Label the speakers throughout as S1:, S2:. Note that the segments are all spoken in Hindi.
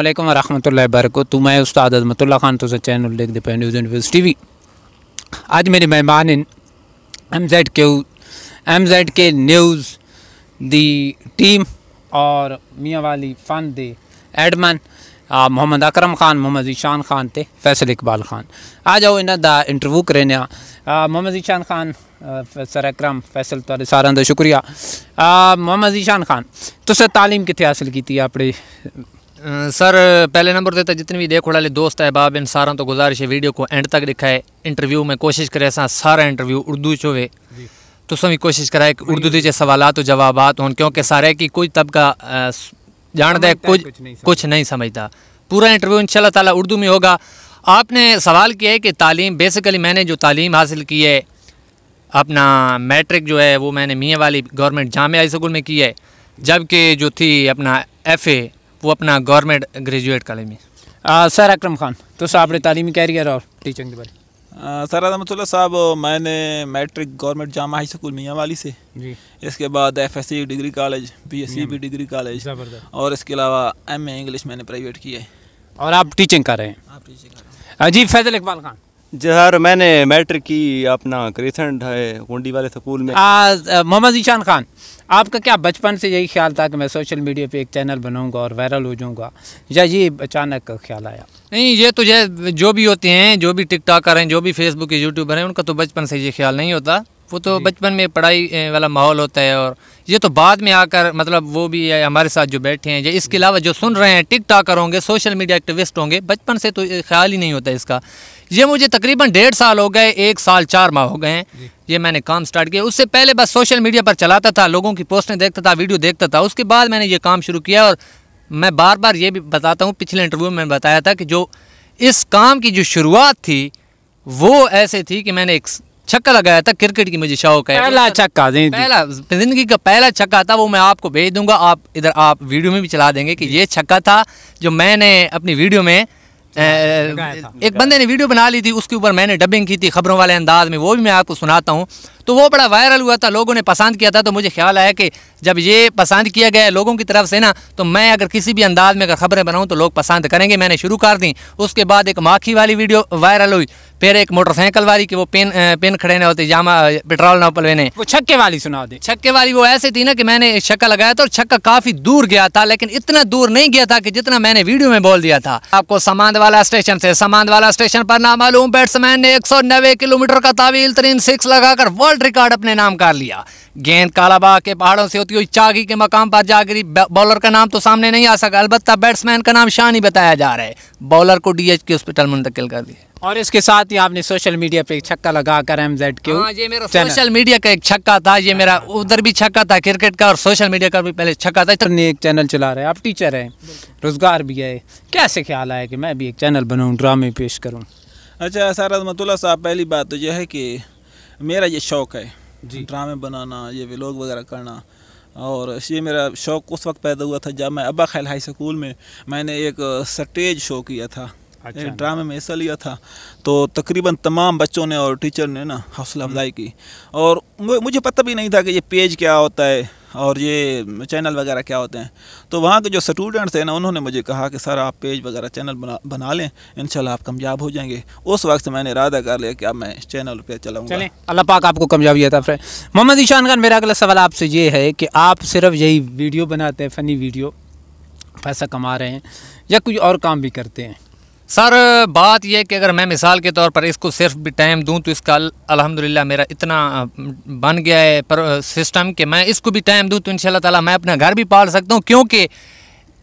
S1: अल्लाम वरहमल वर्क तो मैं उस्ताद अजमतुल्ला खान तो चैनल देख पे न्यूज़ यूनिवर्सिटी वी आज मेरे मेहमान इन M Z K M Z K news दी टीम और मियाँ वाली फन दे एडमन मोहम्मद अकरम खान मोहम्मद ईशान खान ते फैसल इकबाल खान आ जाओ इन्हों का इंटरव्यू करें मोहम्मद ईशान खान सर अकरम फैसल थोड़े सारा का शुक्रिया मोहम्मद ईशान खान तुसें तालीम कितने हासिल की अपने सर
S2: पहले नंबर ते जितने भी देखो वाले दोस्त अहबाब इन सारा तो गुजारिश है वीडियो को एंड तक दिखाए इंटरव्यू में कोशिश करे असा सारा इंटरव्यू उर्दू च होवे तुम भी कोशिश कराए कि उर्दू के सवाल तो जवाब हो क्योंकि सारे की कोई तबका जानता है कुछ कुछ नहीं समझता पूरा इंटरव्यू इन ताला उर्दू में होगा आपने सवाल किया है कि तालीम बेसिकली मैंने जो तालीम हासिल की है अपना मैट्रिक जो है वो मैंने मियाँ वाली गवर्नमेंट जाम हाई स्कूल में की है जबकि जो थी अपना एफ़ ए वो अपना गवर्नमेंट
S1: ग्रेजुएट कॉलेज में सर अक्रम खान तो सर आपने तालीमी कैरियर और टीचिंग के
S3: बारे सर अहमदुल्ला साहब मैंने matric government Jama high school Mianwali से जी इसके बाद F S C degree college B S C hmm. भी डिग्री कॉलेज और इसके अलावा एम ए इंग्लिश मैंने प्राइवेट की है
S1: और आप टीचिंग कर रहे हैं आप टीचिंग कर रहे हैं जी फैजल इकबाल खान जहर
S3: मैंने मैट्रिक की अपना क्रिसेंट है गोंडी वाले स्कूल में
S1: मोहम्मद ईशान खान आपका क्या बचपन से यही ख्याल था कि मैं सोशल मीडिया पे एक चैनल बनाऊंगा और वायरल हो जाऊंगा या ये अचानक ख्याल आया
S2: नहीं ये तो जो भी होते हैं जो भी टिकटॉकर हैं जो भी फेसबुक के यूट्यूबर हैं उनका तो बचपन से ये ख्याल नहीं होता वो तो बचपन में पढ़ाई वाला माहौल होता है और ये तो बाद में आकर मतलब वो भी हमारे साथ जो बैठे हैं या इसके अलावा जो सुन रहे हैं टिक टाकर होंगे सोशल मीडिया एक्टिविस्ट होंगे बचपन से तो ख्याल ही नहीं होता इसका ये मुझे तकरीबन डेढ़ साल हो गए एक साल चार माह हो गए हैं ये मैंने काम स्टार्ट किया उससे पहले बस सोशल मीडिया पर चलाता था लोगों की पोस्टें देखता था वीडियो देखता था उसके बाद मैंने ये काम शुरू किया और मैं बार बार ये भी बताता हूँ पिछले इंटरव्यू में बताया था कि जो इस काम की जो शुरुआत थी वो ऐसे थी कि मैंने एक छक्का लगाया था क्रिकेट की मुझे शौक है पहला छक्का पहला जिंदगी का पहला छक्का था वो मैं आपको भेज दूंगा आप इधर आप वीडियो में भी चला देंगे कि ये छक्का था जो मैंने अपनी वीडियो में एक बंदे ने वीडियो बना ली थी उसके ऊपर मैंने डबिंग की थी खबरों वाले अंदाज में वो भी मैं आपको सुनाता हूँ तो वो बड़ा वायरल हुआ था लोगों ने पसंद किया था तो मुझे ख्याल आया कि जब ये पसंद किया गया लोगों की तरफ से ना तो मैं अगर किसी भी अंदाज में अगर खबरें बनाऊँ तो लोग पसंद करेंगे मैंने शुरू कर दी उसके बाद एक माखी वाली वीडियो वायरल हुई फिर एक मोटरसाइकिल वाली की वो पेन पेन खड़े ने होते जामा पेट्रोल ना ने वो छक्के वाली सुना दे छक्के वाली वो ऐसे थी ना कि मैंने छक्का लगाया था और छक्का काफ़ी दूर गया था लेकिन इतना दूर नहीं गया था कि जितना मैंने वीडियो में बोल दिया था आपको समांद वाला स्टेशन से समांद वाला स्टेशन पर नामालूम बैट्समैन ने एक किलोमीटर का तावील तरीन सिक्स लगाकर वर्ल्ड वर्ल्ड रिकॉर्ड अपने नाम कर लिया गेंद कालाबाग के पहाड़ों से होती हुई चागी के मकाम पर जा गिरी बॉलर का नाम तो सामने नहीं आ सका अलबत् बैट्समैन का नाम शानी बताया जा रहा है बॉलर को डीएच के हॉस्पिटल मुंतकिल कर दिया
S1: और इसके साथ ही आपने सोशल मीडिया पे एक छक्का लगा कर एम जेड क्यू ये मेरा सोशल मीडिया का एक छक्का था ये मेरा हाँ। उधर भी छक्का था क्रिकेट का और सोशल मीडिया का भी पहले छक्का था इतने एक चैनल चला रहे हैं आप टीचर हैं रोज़गार भी है कैसे ख्याल आया कि मैं भी एक चैनल बनाऊँ ड्रामे पेश करूँ
S3: अच्छा सर रजमतुल्ला साहब पहली बात तो यह है कि मेरा ये शौक़ है जी ड्रामे बनाना ये व्लॉग वगैरह करना और ये मेरा शौक़ उस वक्त पैदा हुआ था जब मैं अब्बा खैल हाई स्कूल में मैंने एक स्टेज शो किया था अच्छा ड्रामे में हिस्सा लिया था तो तकरीबन तमाम बच्चों ने और टीचर ने ना हौसला अफजाई की और मुझे पता भी नहीं था कि ये पेज क्या होता है और ये चैनल वगैरह क्या होते हैं तो वहाँ के जो स्टूडेंट्स हैं ना उन्होंने मुझे कहा कि सर आप पेज वगैरह चैनल बना बना लें इन आप कामयाब हो जाएंगे उस वक्त मैंने इरादा कर लिया कि अब मैं चैनल पर चलाऊँगा चलें
S1: अल्लाह पाक आपको कामयाबी आता फ्रेंड मोहम्मद ईशान खान मेरा अगला सवाल आपसे ये है कि आप सिर्फ यही वीडियो बनाते हैं फ़नी वीडियो पैसा कमा रहे हैं या कुछ और काम भी करते हैं सर बात यह कि अगर मैं मिसाल के तौर पर इसको सिर्फ भी टाइम
S2: दूं तो इसका अल्हम्दुलिल्लाह मेरा इतना बन गया है पर सिस्टम कि मैं इसको भी टाइम दूं तो इन ताला मैं अपना घर भी पाल सकता हूं क्योंकि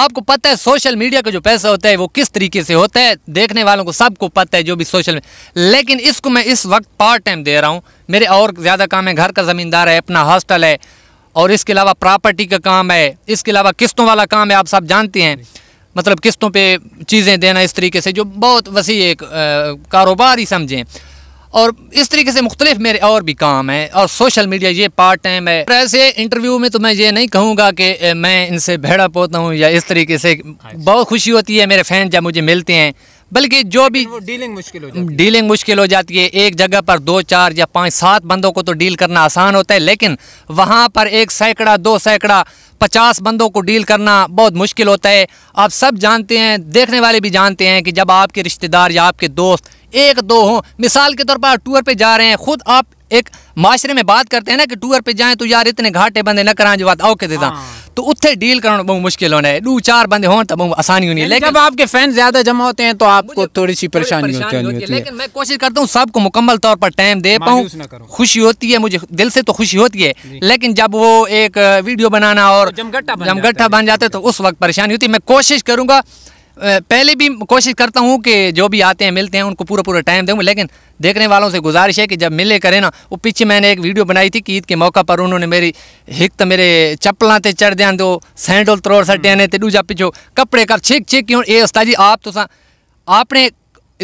S2: आपको पता है सोशल मीडिया का जो पैसा होता है वो किस तरीके से होता है देखने वालों को सबको पता है जो भी सोशल लेकिन इसको मैं इस वक्त पार्ट टाइम दे रहा हूँ मेरे और ज़्यादा काम है घर का ज़मींदार है अपना हॉस्टल है और इसके अलावा प्रॉपर्टी का काम है इसके अलावा किस्तों वाला काम है आप सब जानते हैं मतलब किस्तों पे चीज़ें देना इस तरीके से जो बहुत वसी एक कारोबार ही समझें और इस तरीके से मुख्तलिफ मेरे और भी काम हैं और सोशल मीडिया ये पार्ट टाइम है ऐसे इंटरव्यू में तो मैं ये नहीं कहूँगा कि मैं इनसे भेड़ा पोता हूँ या इस तरीके से हाँ बहुत खुशी होती है मेरे फैन जब मुझे मिलते हैं बल्कि जो भी डीलिंग मुश्किल हो जाती डीलिंग मुश्किल हो जाती है एक जगह पर दो चार या पाँच सात बंदों को तो डील करना आसान होता है लेकिन वहाँ पर एक सैकड़ा दो सैकड़ा पचास बंदों को डील करना बहुत मुश्किल होता है आप सब जानते हैं देखने वाले भी जानते हैं कि जब आपके रिश्तेदार या आपके दोस्त एक दो हों मिसाल के तौर पर आप टूर पे जा रहे हैं ख़ुद आप एक माशरे में बात करते हैं ना कि टूर पे जाएं तो यार इतने घाटे बंदे ना कराएं जो बात ओके देता तो उथे डील करना बहुत मुश्किल होना है दो चार बंदे हों तो बहुत आसानी होनी है लेकिन जब आपके फैन ज्यादा जमा होते हैं तो आपको थोड़ी सी परेशानी होती है लेकिन मैं कोशिश करता हूँ सबको मुकम्मल तौर पर टाइम दे पाऊँ खुशी होती है मुझे दिल से तो खुशी होती है लेकिन जब वो एक वीडियो बनाना और जमगट्टा बन जाता है तो उस वक्त परेशानी होती है मैं कोशिश करूँगा पहले भी कोशिश करता हूँ कि जो भी आते हैं मिलते हैं उनको पूरा पूरा टाइम दूँ लेकिन देखने वालों से गुजारिश है कि जब मिले करें ना वो पीछे मैंने एक वीडियो बनाई थी कि ईद के मौका पर उन्होंने मेरी हिक तो मेरे चप्पलों से चढ़ दिया दो सैंडल त्रोड़ सटे ने दूजा पिछो कपड़े कर छिक छिक क्यों ये उस्ताद जी आप तो आपने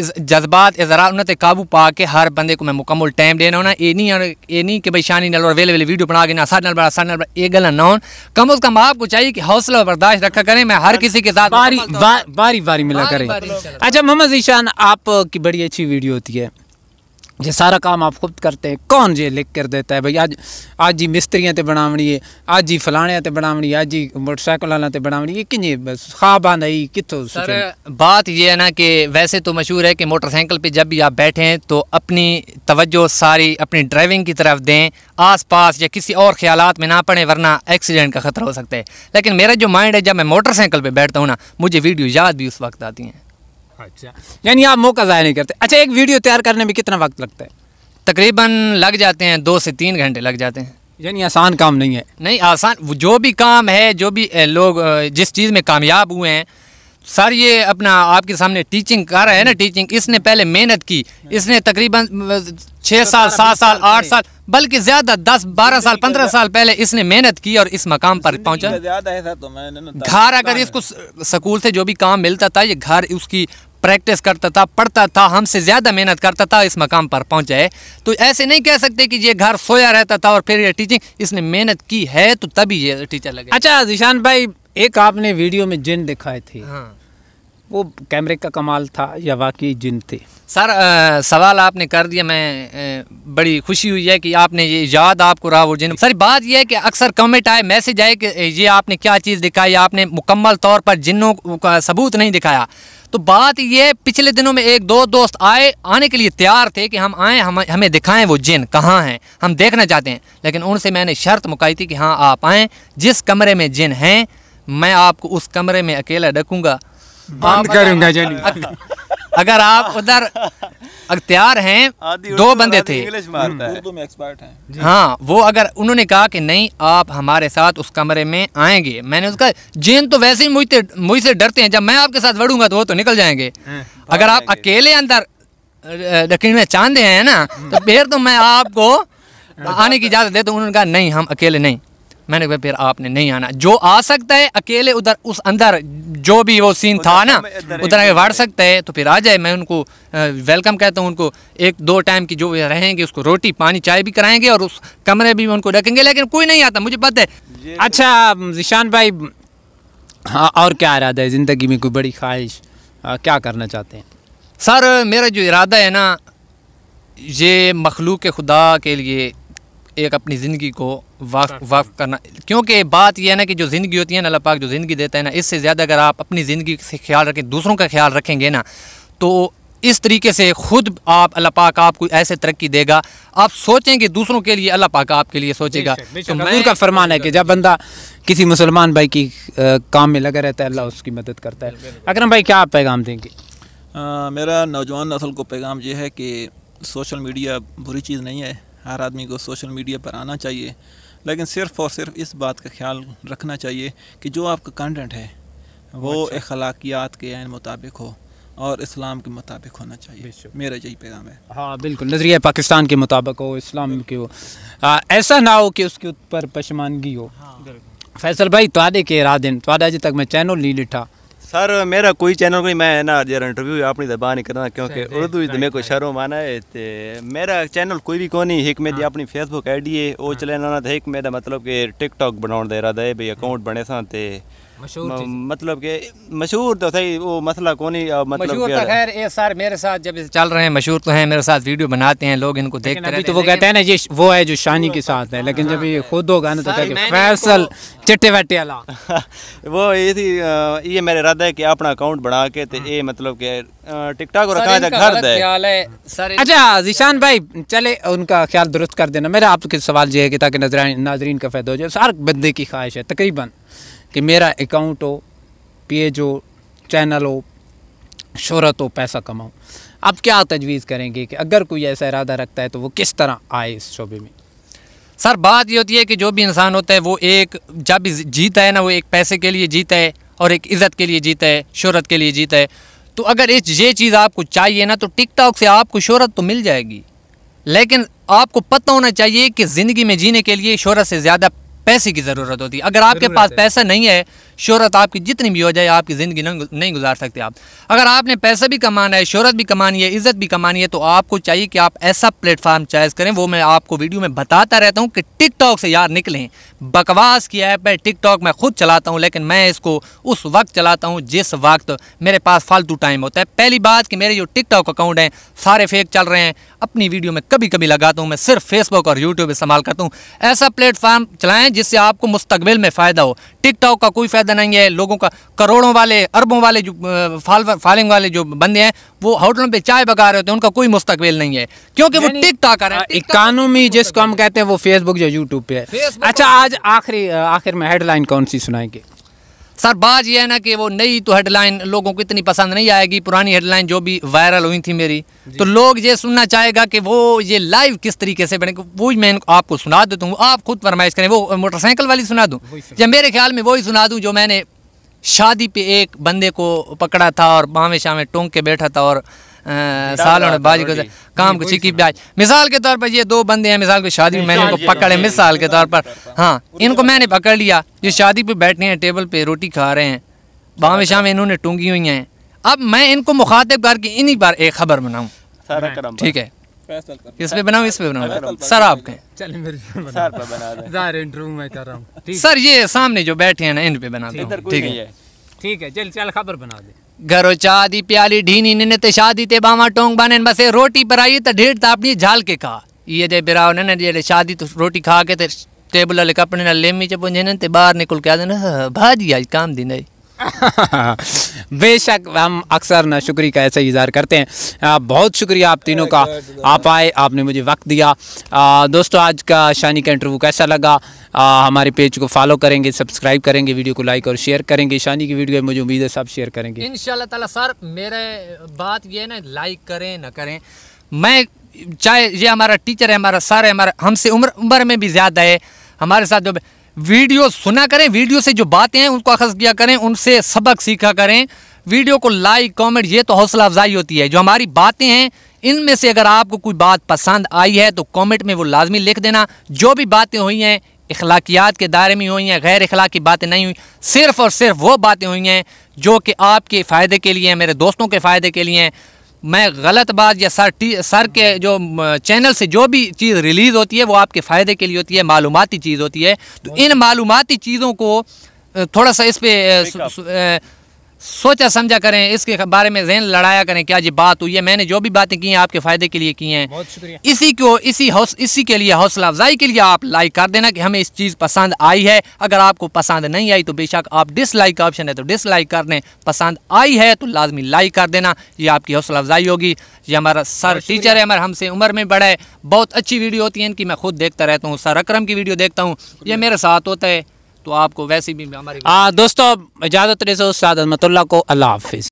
S2: जज्बात ज़रा उन्होंने काबू पा के हर बंद को मैं मुकम्मल टाइम देना होना ये नहीं ये नहीं कि भाई शानी नलवर वेले वेले वीडियो बना के ना साढ़े बड़ा साढ़े बड़ा ये गला ना हो कम अज़ कम आपको चाहिए कि हौसला बर्दाश्त रखा करें मैं हर किसी के साथ बारी
S1: बारी बारी मिला करें अच्छा मोहम्मद ईशान आपकी बड़ी अच्छी वीडियो होती है ये सारा काम आप खुद करते हैं कौन ये लिख कर देता है भाई आज आज जी मिस्त्रियों तो बनावनी है आज ही फलाने तो बनावनी आज ही मोटरसाइकिल वाला ते बनावनी ये कि बस आना ही कितों सर बात ये है ना कि वैसे तो मशहूर है कि मोटरसाइकिल पे जब भी आप बैठें तो अपनी
S2: तवज्जो सारी अपनी ड्राइविंग की तरफ दें आस पास या किसी और ख्याल में ना पड़े वरना एक्सीडेंट का ख़तरा हो सकता है लेकिन मेरा जो माइंड है जब मैं मोटरसाइकिल पर बैठता हूँ ना मुझे वीडियो याद भी उस वक्त आती हैं अच्छा यानी आप मौका ज़ाया नहीं करते अच्छा एक वीडियो तैयार करने में कितना वक्त लगता है तकरीबन लग जाते हैं दो से तीन घंटे लग जाते हैं यानी
S1: आसान काम नहीं
S2: है नहीं आसान जो भी काम है जो भी लोग जिस चीज़ में कामयाब हुए हैं सर ये अपना आपके सामने टीचिंग कर रहा है ना टीचिंग इसने पहले मेहनत की इसने तकरीबन छः तो साल सात साल आठ साल बल्कि ज़्यादा दस बारह साल पंद्रह साल पहले इसने मेहनत की और इस मकाम पर पहुंचा
S3: तो घर अगर इसको
S2: स्कूल से जो भी काम मिलता था ये घर उसकी प्रैक्टिस करता था पढ़ता था हमसे ज़्यादा मेहनत करता था इस मकाम पर पहुंचा तो ऐसे नहीं कह सकते कि ये घर सोया रहता था और फिर ये टीचिंग इसने मेहनत की है तो
S1: तभी ये टीचर लगे अच्छा जिशान भाई एक आपने वीडियो में जिन दिखाए थे हाँ वो कैमरे का कमाल था या वाकई जिन थे सर आ, सवाल आपने कर दिया
S2: मैं आ, बड़ी खुशी हुई है कि आपने ये याद आपको रहा वो जिन सर बात यह है कि अक्सर कमेंट आए मैसेज आए कि ये आपने क्या चीज़ दिखाई आपने मुकम्मल तौर पर जिनों का सबूत नहीं दिखाया तो बात यह पिछले दिनों में एक दो दोस्त आए आने के लिए तैयार थे कि हम आएँ हम हमें दिखाएं वो जिन कहाँ हैं हम देखना चाहते हैं लेकिन उनसे मैंने शर्त मुकाई थी कि हाँ आप आएँ जिस कमरे में जिन हैं मैं आपको उस कमरे में अकेला डकूँगा
S1: बंद करूंगा जानी
S2: अगर आप उधर अख्तियार हैं दो बंदे थे हाँ वो अगर उन्होंने कहा कि नहीं आप हमारे साथ उस कमरे में आएंगे मैंने उसका जेन तो वैसे ही मुझसे मुझसे डरते हैं जब मैं आपके साथ वड़ूंगा तो वो तो निकल जाएंगे अगर आप अकेले अंदर लकड़ी में चांदे हैं ना तो फिर तो मैं आपको आने की इजाज़त दे तो उन्होंने कहा नहीं हम अकेले नहीं मैंने कहा फिर आपने नहीं आना जो आ सकता है अकेले उधर उस अंदर जो भी वो सीन था ना उधर आगे वाड़ सकता है तो फिर आ जाए मैं उनको वेलकम कहता हूँ उनको एक दो टाइम की जो रहेंगे उसको रोटी पानी चाय भी कराएंगे और उस कमरे भी उनको रखेंगे लेकिन कोई नहीं आता मुझे पता है
S1: अच्छा जिशान भाई हाँ और क्या इरादा है ज़िंदगी में कोई बड़ी ख्वाहिश हाँ, क्या करना चाहते हैं सर मेरा जो इरादा है ना
S2: ये मखलूक खुदा के लिए एक अपनी ज़िंदगी को वाक वाक करना क्योंकि बात यह है ना कि जो ज़िंदगी होती है ना अल्लाह पाक जो ज़िंदगी देता है ना इससे ज़्यादा अगर आप अपनी ज़िंदगी से ख्याल रखें दूसरों का ख्याल रखेंगे ना तो इस तरीके से ख़ुद आप अल्लाह पाक आपको ऐसे तरक्की देगा आप सोचें कि दूसरों के लिए अल्लाह पाक आपके लिए सोचेगा तो मैं
S1: का फरमान है कि जब बंदा किसी मुसलमान भाई की काम में लगा रहता है अल्लाह उसकी मदद करता है अकरम भाई क्या आप पैगाम देंगे
S3: मेरा नौजवान नस्ल को पैगाम ये है कि सोशल मीडिया बुरी चीज़ नहीं है हर आदमी को सोशल मीडिया पर आना चाहिए लेकिन सिर्फ़ और सिर्फ इस बात का ख्याल रखना चाहिए कि जो आपका कंटेंट है वो अच्छा। अखलाकियात के आन मुताबिक हो और इस्लाम के मुताबिक होना चाहिए मेरा यही पैगाम है हाँ बिल्कुल नज़रिया
S1: पाकिस्तान के मुताबिक हो इस्लाम के हो आ, ऐसा ना हो कि उसके ऊपर पशमानगी हो हाँ। फैसल भाई तो के इरादे तोड़ा तक मैं चैनल नहीं लिठा
S3: ਸਰ ਮੇਰਾ ਕੋਈ ਚੈਨਲ ਕੋਈ ਮੈਂ ਨਾ ਜਰ ਇੰਟਰਵਿਊ ਆਪਣੀ ਦਬਾ ਨਹੀਂ ਕਰਦਾ ਕਿਉਂਕਿ ਉਰਦੂ ਵਿੱਚ ਮੇਰੇ ਕੋ ਸ਼ਰਮ ਆਣਾ ਹੈ ਤੇ ਮੇਰਾ ਚੈਨਲ ਕੋਈ ਵੀ ਨਹੀਂ ਇੱਕ ਮੇਰੀ ਆਪਣੀ ਫੇਸਬੁੱਕ ਆਈਡੀ ਹੈ ਉਹ ਚਲੇ ਨਾ ਤੇ ਇੱਕ ਮੇਰਾ ਮਤਲਬ ਕਿ ਟਿਕਟੌਕ ਬਣਾਉਣ ਦੇ ਰਹਾ ਦਾ ਹੈ ਬਈ ਅਕਾਊਂਟ ਬਣੇ ਸਾਂ ਤੇ मतलब के मशहूर तो सही वो
S2: मसला कौन ही मतलब मशहूर तो खैर ये सर मेरे साथ जब चल रहे हैं मशहूर तो हैं मेरे साथ वीडियो बनाते हैं लोग
S1: इनको देखते तो हैं तो वो कहते हैं ना ये वो है जो शानी के साथ है लेकिन जब ये खुद होगा ना तो कहते फैसल चिट्टे वट्टे वाला
S3: वो ये थी ये मेरे इरादा है कि अपना अकाउंट बना के तो ये मतलब के टिकटॉक रखा था घर दे
S1: अच्छा जिशान भाई चले उनका ख्याल दुरुस्त कर देना मेरा आपके सवाल ये है कि ताकि नाजरीन का फायदा हो जाए हर बंदे की ख्वाहिश है तकरीबन कि मेरा अकाउंट हो पेज हो चैनल हो शहरत हो पैसा कमाऊँ आप क्या तजवीज़ करेंगे कि अगर कोई ऐसा इरादा रखता है तो वो किस तरह आए इस शोबे में सर बात ये होती है कि जो भी इंसान होता है वो
S2: एक जब जीता है ना वो एक पैसे के लिए जीता है और एक इज़्ज़त के लिए जीता है शहरत के लिए जीता है तो अगर इस ये चीज़ आपको चाहिए ना तो टिकटॉक से आपको शहरत तो मिल जाएगी लेकिन आपको पता होना चाहिए कि ज़िंदगी में जीने के लिए शहरत से ज़्यादा पैसे की ज़रूरत होती है अगर आपके पास पैसा नहीं है शहरत आपकी जितनी भी हो जाए आपकी ज़िंदगी नहीं गुजार सकते आप अगर आपने पैसा भी कमाना है शहरत भी कमानी है इज़्ज़त भी कमानी है तो आपको चाहिए कि आप ऐसा प्लेटफार्म चॉइस करें वो मैं आपको वीडियो में बताता रहता हूँ कि टिकटॉक से यार निकलें बकवास की ऐप है टिकटॉक मैं खुद चलाता हूँ लेकिन मैं इसको उस वक्त चलाता हूँ जिस वक्त मेरे पास फालतू टाइम होता है पहली बात कि मेरे जो टिकटॉक अकाउंट हैं सारे फेक चल रहे हैं अपनी वीडियो में कभी कभी लगाता हूँ मैं सिर्फ फेसबुक और यूट्यूब इस्तेमाल करता हूँ ऐसा प्लेटफार्म चलाएं जिससे आपको मुस्तबिल में फ़ायदा हो टिकटॉक का कोई फ़ायदा नहीं है लोगों का करोड़ों वाले अरबों वाले जो फाल वाले जो बंदे हैं वो होटलों पे चाय बगा रहे होते हैं उनका कोई मुस्तकबिल नहीं है क्योंकि वो
S1: टिकटॉक कर रहे हैं इकानोमी हाँ, जिसको हम कहते हैं वो फेसबुक या यूट्यूब पे है अच्छा आज आखिरी आखिर में हेडलाइन कौन सी सुनाएंगे सर बात यह है ना कि वो नई तो हेडलाइन लोगों को इतनी
S2: पसंद नहीं आएगी पुरानी हेडलाइन जो भी वायरल हुई थी मेरी तो लोग ये सुनना चाहेगा कि वो ये लाइव किस तरीके से बने वो मैं आपको सुना देता हूँ आप खुद फरमाइश करें वो मोटरसाइकिल वाली सुना दूँ या मेरे ख्याल में वही सुना दूँ जो मैंने शादी पे एक बंदे को पकड़ा था और बावे शामे टोंक के बैठा था और साल होने बाद काम को चिकी ब्याज मिसाल के तौर पर ये दो बंदे हैं मिसाल को शादी में मैंने इनको पकड़े मिसाल के तौर पर हाँ इनको मैंने पकड़ लिया जो शादी पे बैठे हैं टेबल पे रोटी खा रहे हैं बावे शाम इन्होंने टूंगी हुई हैं अब मैं इनको मुखातिब करके इन्हीं बार एक खबर बनाऊँ ठीक है इस पे बनाओ इस पे बनाओ सर आपके सर ये सामने जो बैठे हैं ना इन पे बना दो ठीक है
S1: ठीक है चल चल खबर बना दे घरों
S2: चादी दी प्याली ढीनी निने ते शादी ते बावा टोंग बाने बसे रोटी पराई तो ढेर तापनी झाल के खा ये जे बिराव ने जे शादी तो रोटी खा के ते टेबल ले कपड़े ना लेमी च पुंजे ते बाहर निकल के आ देना भाजी आज काम दी नहीं
S1: बेशक हम अक्सर ना शुक्रिया का ऐसा इजहार करते हैं आ, बहुत शुक्रिया आप तीनों का आप आए आपने मुझे वक्त दिया आ, दोस्तों आज का शानी का इंटरव्यू कैसा लगा आ, हमारे पेज को फॉलो करेंगे सब्सक्राइब करेंगे वीडियो को लाइक और शेयर करेंगे शानी की वीडियो मुझे उम्मीद है सब शेयर करेंगे
S2: इन ताला सर मेरे बात ये ना लाइक करें ना करें
S1: मैं चाहे ये
S2: हमारा टीचर है हमारा सर है हमारा हमसे उम्र उम्र में भी ज़्यादा है हमारे साथ जो वीडियो सुना करें वीडियो से जो बातें हैं उनको अखज किया करें उनसे सबक सीखा करें वीडियो को लाइक कमेंट ये तो हौसला अफजाई होती है जो हमारी बातें हैं इनमें से अगर आपको कोई बात पसंद आई है तो कमेंट में वो लाजमी लिख देना जो भी बातें हुई हैं अखलाकियात के दायरे में हुई हैं गैर अखलाकी बातें नहीं हुई सिर्फ़ और सिर्फ वो बातें हुई हैं जो कि आपके फ़ायदे के लिए हैं मेरे दोस्तों के फ़ायदे के लिए हैं मैं गलत बात या सर टी सर के जो चैनल से जो भी चीज़ रिलीज़ होती है वो आपके फ़ायदे के लिए होती है मालूमती चीज़ होती है तो हाँ। इन मालूमती चीज़ों को थोड़ा सा इस पर सोचा समझा करें इसके बारे में जहन लड़ाया करें क्या जी बात हुई है मैंने जो भी बातें की हैं आपके फ़ायदे के लिए की हैं इसी को इसी हौस इसी के लिए हौसला अफजाई के लिए आप लाइक कर देना कि हमें इस चीज़ पसंद आई है अगर आपको पसंद नहीं आई तो बेशक आप डिसलाइक का ऑप्शन है तो डिसलाइक कर दें पसंद आई है तो लाजमी लाइक कर देना ये आपकी हौसला अफजाई होगी ये हमारा सर टीचर है हमारे हमसे उम्र में बड़ा है बहुत अच्छी वीडियो होती है इनकी मैं खुद देखता रहता हूँ सर अक्रम की वीडियो देखता हूँ ये मेरे साथ होता है तो आपको वैसे भी हमारे
S1: दोस्तों इजाज़त रेसो उस्ताद अहमतुल्ला को अल्लाह हाफिज़